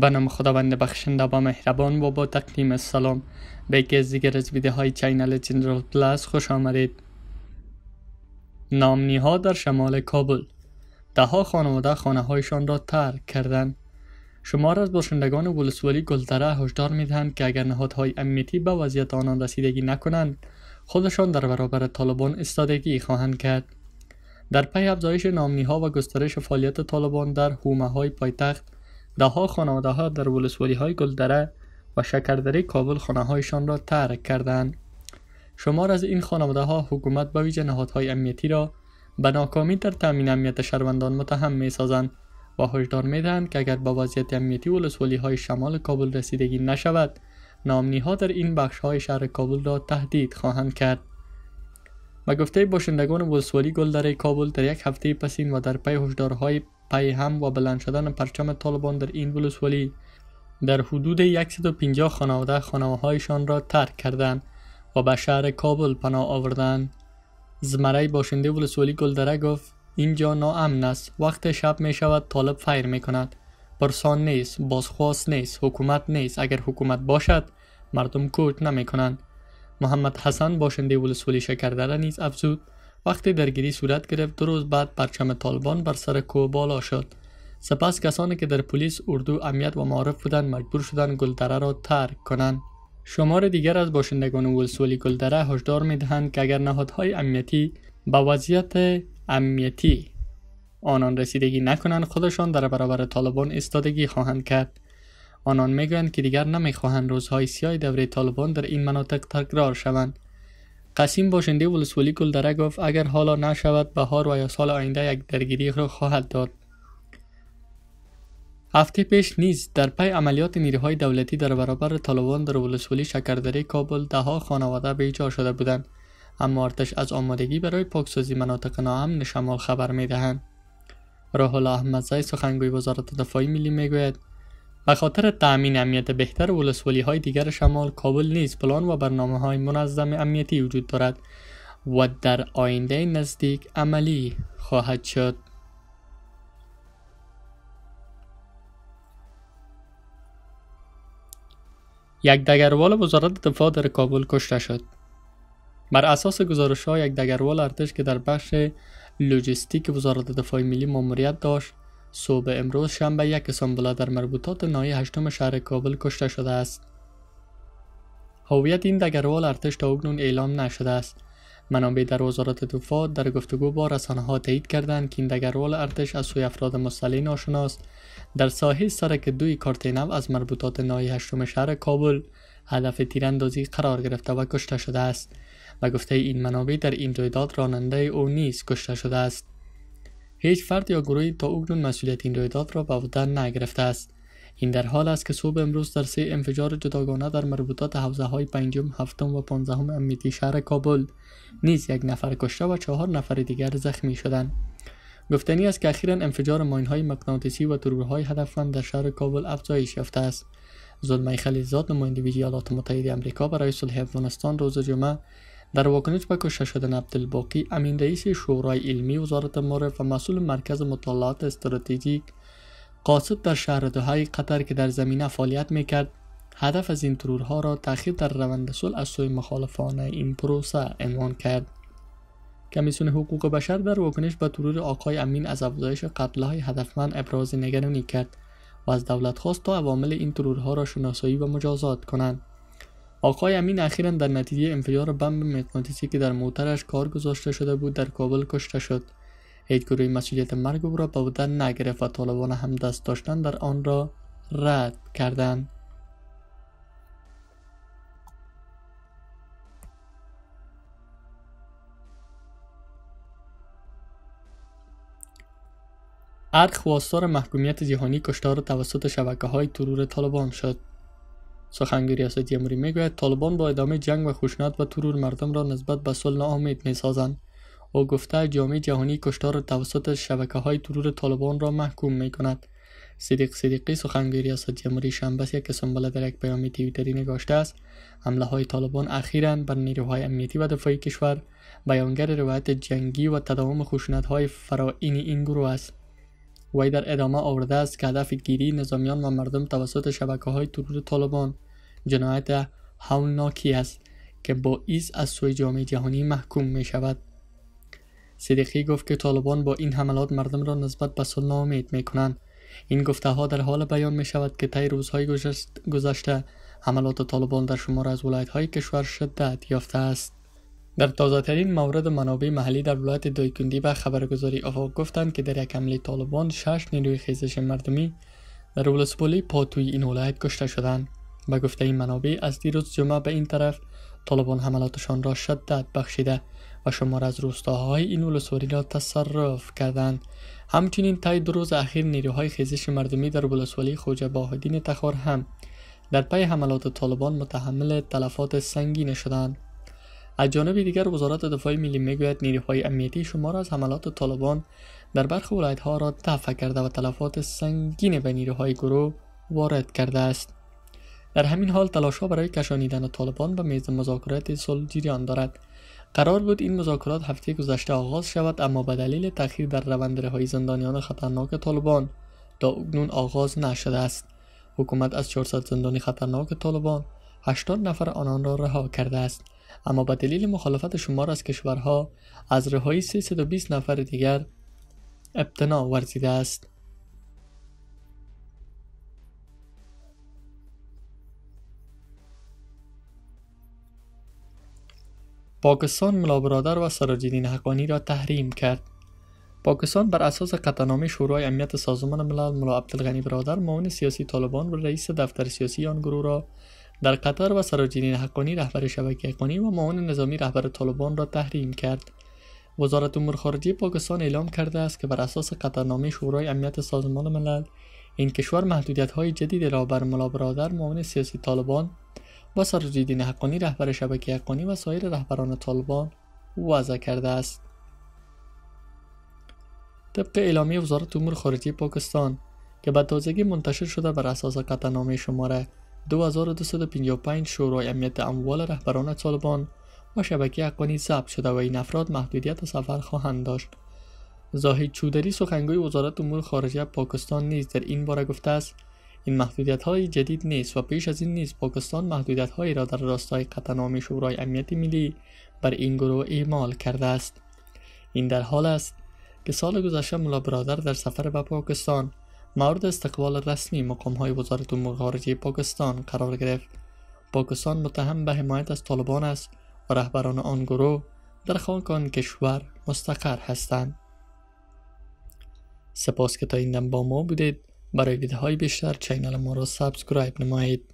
به نام خداوند بخشنده با مهربان و با تقدیم سلام به یکی از دیگر از ویدیوهای چینل جنرال پلاس خوش آمدید نامنی ها در شمال کابل ده ها خانواده خانه هایشان را ترک کردند شمار از باشندگان ولسوالی گلدره هشدار میدهند که اگر نهادهای امنیتی به وضعیت آنان رسیدگی نکنند خودشان در برابر طالبان استادگی خواهند کرد در پی افزایش نامنی ها و گسترش فعالیت طالبان در حومه های پایتخت ها خانواده ها در ولسوالی های گلدره و شکردره کابل خانه هایشان را ترک کردند. شمار از این خانواده ها حکومت به ویژه نهادهای امنیتی را به ناکامی در تامین امنیت شهروندان متهم می سازند و هشدار می دهند که اگر به وضعیت امنیتی ولسوالی های شمال کابل رسیدگی نشود نامنی ها در این بخش های شهر کابل را تهدید خواهند کرد. و گفته باشندگان ولسوالی گلدره کابل در یک هفته پسین و در پی هشدارهای پی هم و بلند شدن پرچم طالبان در این ولسوالی در حدود 150 خانواده هایشان را ترک کردند و به شهر کابل پناه آوردن. زمره باشنده ولسوالی گلدره گفت اینجا ناامن است وقت شب می شود طالب فیر می کند پرسان نیست بازخواست نیست حکومت نیست اگر حکومت باشد مردم کورت نمی کنند محمد حسن باشنده ولسوالی شکردره نیز افزود وقتی درگیری صورت گرفت دو روز بعد پرچم طالبان بر سر کوه بالا شد سپس کسانی که در پلیس اردو امنیت و معارف بودند مجبور شدند گلدره را ترک کنند شمار دیگر از باشندگان ولسوالی گلدره هشدار میدهند که اگر نهادهای امنیتی به وضعیت امنیتی آنان رسیدگی نکنند خودشان در برابر طالبان ایستادگی خواهند کرد آنان میگویند که دیگر نمیخواهند روزهای سیاه دوره طالبان در این مناطق تکرار شوند قسیم باشنده ولسوالی گلدره گفت اگر حالا نشود بهار و یا سال آینده یک درگیری را خواهد داد هفته پیش نیز در پی عملیات نیروهای دولتی در برابر طالبان در ولسوالی شکردره کابل دهها خانواده به جا شده بودند اما ارتش از آمادگی برای پاکسازی مناطق ناامن شمال خبر میدهند راه الله احمدزی سخنگوی وزارت دفاعی ملی میگوید به خاطر تأمین امنیت بهتر ولسوالی های دیگر شمال کابل نیز پلان و برنامه های منظم امنیتی وجود دارد و در آینده نزدیک عملی خواهد شد. یک دگروال وزارت دفاع در کابل کشته شد. بر اساس گزارش ها یک دگروال ارتش که در بخش لوجستیک وزارت دفاع ملی ماموریت داشت صبح امروز شنبه یک اسامبلا در مربوطات نایه هشتم شهر کابل کشته شده است. هویت این دگروال ارتش تا اکنون اعلام نشده است. منابع در وزارت دفاع در گفتگو با رسانه ها تایید کردند که این دگروال ارتش از سوی افراد مسلح ناشناس در ساحه سرک دوی کارتینو از مربوطات نایه هشتم شهر کابل هدف تیراندازی قرار گرفته و کشته شده است. و گفته این منابع در این رویداد راننده او نیز کشته شده است. هیچ فرد یا گروهی تا اکنون مسئولیت این رویداد را به عهده نگرفته است این در حال است که صبح امروز در سه انفجار جداگانه در مربوطات حوزه های پنجم هفتم و پانزدهم امنیتی شهر کابل نیز یک نفر کشته و چهار نفر دیگر زخمی شدند گفتنی است که اخیرا انفجار ماین های مقناطیسی و ترورهای هدفمند در شهر کابل افزایش یافته است زلمه خلیلزاد نماینده ویژه ایالات متحده آمریکا برای صلح افغانستان روز جمعه در واکنش به کشته شدن عبدالباقی امین رئیس شورای علمی وزارت امور و مسئول مرکز مطالعات استراتژیک قاصد در شهر دوهای قطر که در زمینه فعالیت میکرد هدف از این ترورها را تأخیر در روند صلح از سوی مخالفان این پروسه عنوان کرد کمیسیون حقوق بشر در واکنش به ترور آقای امین از افزایش های هدفمند ابراز نگرانی کرد و از دولت خواست تا عوامل این ترورها را شناسایی و مجازات کنند آقای امین اخیرا در نتیجه انفجار بمب مغناطیسی که در موترش کار گذاشته شده بود در کابل کشته شد هیچ گروه مسئولیت مرگ او را به عهده نگرفت و طالبان هم دست داشتن در آن را رد کردند ارق خواستار محکومیت جهانی کشتار توسط شبکه های ترور طالبان شد سخنگوی ریاست جمهوری میگوید طالبان با ادامه جنگ و خشونت و ترور مردم را نسبت به صلح ناامید میسازند او گفته جامعه جهانی کشتار توسط شبکه های ترور طالبان را محکوم می کند. صدیق صدیقی سخنگوی ریاست جمهوری شنبه که سنباله در یک پیام تویتری نگاشته است حمله های طالبان اخیرا بر نیروهای امنیتی و دفاعی کشور بیانگر روایت جنگی و تداوم خشونت های فرائین این گروه است وی در ادامه آورده است که هدف گیری نظامیان و مردم توسط شبکه های ترور طالبان جنایت هولناکی است که با ایز از سوی جامعه جهانی محکوم می شود صدیقی گفت که طالبان با این حملات مردم را نسبت به صلح ناامید می کنند این گفته ها در حال بیان می شود که طی روزهای گذشته حملات طالبان در شمار از ولایت های کشور شدت یافته است در ترین مورد منابع محلی در ولایت دایکندی به خبرگزاری آفاق گفتند که در یک حمله طالبان شش نیروی خیزش مردمی در ولسوالی پاتوی این ولایت کشته شدند به گفته این منابع از دیروز جمعه به این طرف طالبان حملاتشان را شدت بخشیده و شمار از روستاهای این ولسوالی را تصرف کردند همچنین تای دو روز اخیر نیروهای خیزش مردمی در ولسوالی خوجه باهدین تخار هم در پای حملات طالبان متحمل تلفات سنگین شدند از جانب دیگر وزارت دفاع ملی میگوید نیروهای امنیتی شما را از حملات طالبان در برخی ها را دفع کرده و تلفات سنگین به نیروهای گروه وارد کرده است در همین حال ها برای کشانیدن طالبان به میز مذاکرات صلح جریان دارد قرار بود این مذاکرات هفته گذشته آغاز شود اما به دلیل تأخیر در روند رهایی زندانیان خطرناک طالبان تا اکنون آغاز نشده است حکومت از 400 زندانی خطرناک طالبان 80 نفر آنان را رها کرده است اما به دلیل مخالفت شمار از کشورها از رهایی 320 نفر دیگر ابتنا ورزیده است پاکستان ملا برادر و سراجدین حقانی را تحریم کرد پاکستان بر اساس قطعنامه شورای امنیت سازمان ملل ملا عبدالغنی برادر معاون سیاسی طالبان و رئیس دفتر سیاسی آن گروه را در قطر و سراجدین حقانی رهبر شبکه حقانی و معاون نظامی رهبر طالبان را تحریم کرد وزارت امور خارجه پاکستان اعلام کرده است که بر اساس قطرنامه شورای امنیت سازمان ملل این کشور محدودیت های جدیدی را بر ملا برادر معاون سیاسی طالبان و سراجدین حقانی رهبر شبکه حقانی و سایر رهبران طالبان وضع کرده است طبق اعلامیه وزارت امور خارجه پاکستان که به تازگی منتشر شده بر اساس قطعنامه شماره 2255 شورای امنیت اموال رهبران طالبان و شبکه حقانی ضبط شده و این افراد محدودیت سفر خواهند داشت زاهید چودری سخنگوی وزارت امور خارجه پاکستان نیز در این باره گفته است این محدودیت های جدید نیست و پیش از این نیز پاکستان محدودیت هایی را در راستای قطعنامه شورای امنیت ملی بر این گروه اعمال کرده است این در حال است که سال گذشته ملا برادر در سفر به پاکستان مورد استقبال رسمی مقام های وزارت امور خارجه پاکستان قرار گرفت پاکستان متهم به حمایت از طالبان است و رهبران آن گروه در خاک کشور مستقر هستند سپاس که تا این با ما بودید برای ویدیوهای بیشتر چینل ما را سابسکرایب نمایید